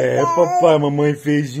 É, papai, mamãe fez